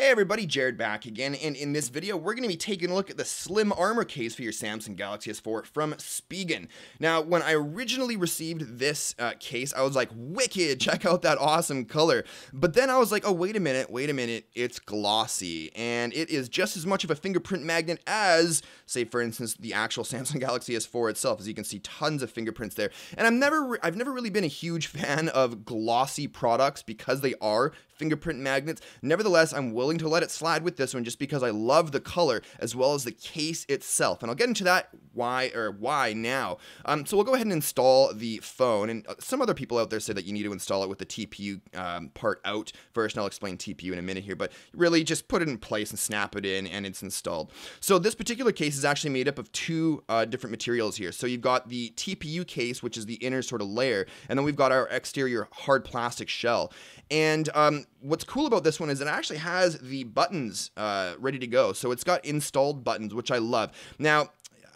Hey everybody, Jared back again, and in this video we're going to be taking a look at the slim armor case for your Samsung Galaxy S4 from Spigen. Now, when I originally received this uh, case, I was like, wicked, check out that awesome color. But then I was like, oh wait a minute, wait a minute, it's glossy, and it is just as much of a fingerprint magnet as, say for instance, the actual Samsung Galaxy S4 itself, as you can see tons of fingerprints there. And i am never, I've never really been a huge fan of glossy products because they are fingerprint magnets. Nevertheless, I'm willing willing to let it slide with this one just because I love the color as well as the case itself. And I'll get into that why or why now. Um, so we'll go ahead and install the phone. And uh, some other people out there say that you need to install it with the TPU um, part out first. And I'll explain TPU in a minute here. But really just put it in place and snap it in and it's installed. So this particular case is actually made up of two uh, different materials here. So you've got the TPU case, which is the inner sort of layer. And then we've got our exterior hard plastic shell. And um, what's cool about this one is it actually has the buttons uh, ready to go. So it's got installed buttons, which I love. Now,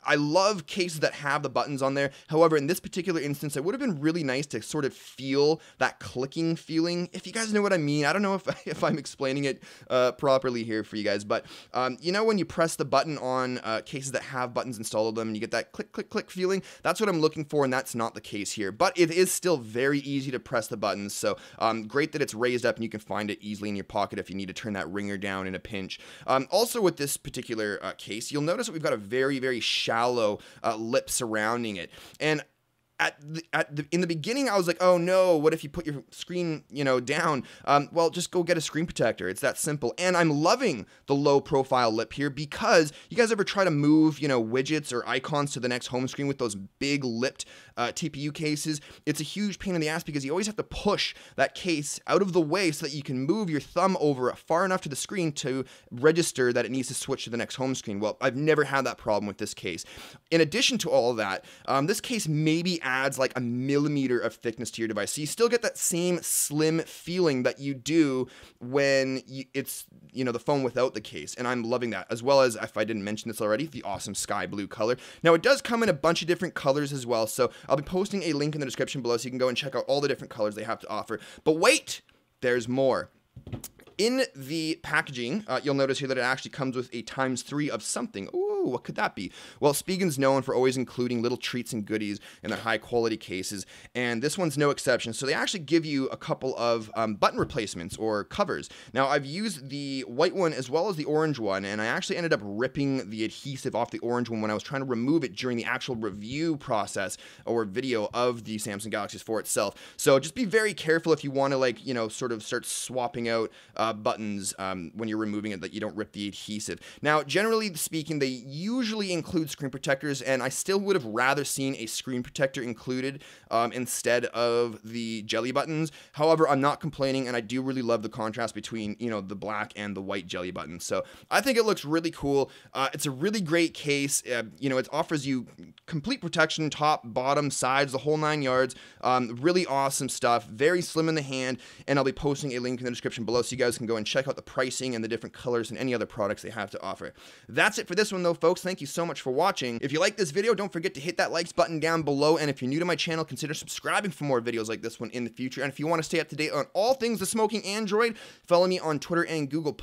I love cases that have the buttons on there. However, in this particular instance, it would have been really nice to sort of feel that clicking feeling. If you guys know what I mean, I don't know if, if I'm explaining it uh, properly here for you guys, but um, you know when you press the button on uh, cases that have buttons installed on them and you get that click, click, click feeling, that's what I'm looking for and that's not the case here. But it is still very easy to press the buttons, so um, great that it's raised up and you can find it easily in your pocket if you need to turn that ringer down in a pinch. Um, also with this particular uh, case, you'll notice that we've got a very, very shallow shallow uh, lip surrounding it. And at the, at the, in the beginning, I was like, oh no, what if you put your screen, you know, down? Um, well, just go get a screen protector. It's that simple. And I'm loving the low profile lip here because you guys ever try to move, you know, widgets or icons to the next home screen with those big lipped uh, TPU cases? It's a huge pain in the ass because you always have to push that case out of the way so that you can move your thumb over far enough to the screen to register that it needs to switch to the next home screen. Well, I've never had that problem with this case. In addition to all that, um, this case maybe adds adds like a millimeter of thickness to your device. So you still get that same slim feeling that you do when you, it's, you know, the phone without the case. And I'm loving that. As well as, if I didn't mention this already, the awesome sky blue color. Now, it does come in a bunch of different colors as well. So I'll be posting a link in the description below so you can go and check out all the different colors they have to offer. But wait, there's more. In the packaging, uh, you'll notice here that it actually comes with a times three of something. Ooh, Ooh, what could that be? Well, Spiegan's known for always including little treats and goodies in their high quality cases, and this one's no exception. So they actually give you a couple of um, button replacements or covers. Now, I've used the white one as well as the orange one, and I actually ended up ripping the adhesive off the orange one when I was trying to remove it during the actual review process or video of the Samsung Galaxy 4 itself. So just be very careful if you want to, like, you know, sort of start swapping out uh, buttons um, when you're removing it that you don't rip the adhesive. Now, generally speaking, they usually include screen protectors, and I still would have rather seen a screen protector included um, instead of the jelly buttons. However, I'm not complaining, and I do really love the contrast between, you know, the black and the white jelly button. So I think it looks really cool. Uh, it's a really great case. Uh, you know, it offers you complete protection, top, bottom, sides, the whole nine yards. Um, really awesome stuff. Very slim in the hand, and I'll be posting a link in the description below so you guys can go and check out the pricing and the different colors and any other products they have to offer. That's it for this one, though, folks, thank you so much for watching. If you like this video, don't forget to hit that likes button down below. And if you're new to my channel, consider subscribing for more videos like this one in the future. And if you want to stay up to date on all things the smoking android, follow me on Twitter and Google+.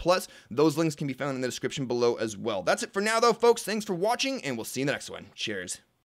Those links can be found in the description below as well. That's it for now, though, folks. Thanks for watching, and we'll see you in the next one. Cheers.